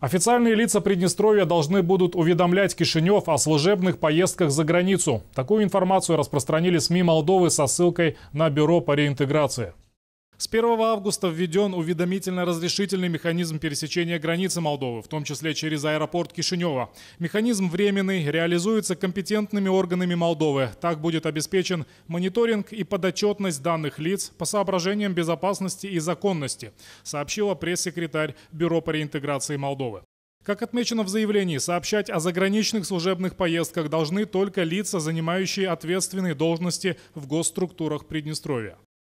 Официальные лица Приднестровья должны будут уведомлять Кишинев о служебных поездках за границу. Такую информацию распространили СМИ Молдовы со ссылкой на Бюро по реинтеграции. С 1 августа введен уведомительно-разрешительный механизм пересечения границы Молдовы, в том числе через аэропорт Кишинева. Механизм временный, реализуется компетентными органами Молдовы. Так будет обеспечен мониторинг и подотчетность данных лиц по соображениям безопасности и законности, сообщила пресс-секретарь Бюро по реинтеграции Молдовы. Как отмечено в заявлении, сообщать о заграничных служебных поездках должны только лица, занимающие ответственные должности в госструктурах Приднестровья.